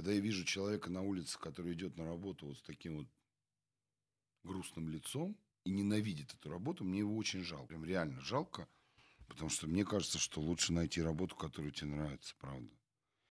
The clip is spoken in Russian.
Когда я вижу человека на улице, который идет на работу вот с таким вот грустным лицом и ненавидит эту работу, мне его очень жалко. Прям реально жалко, потому что мне кажется, что лучше найти работу, которая тебе нравится, правда.